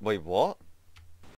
Wait, what?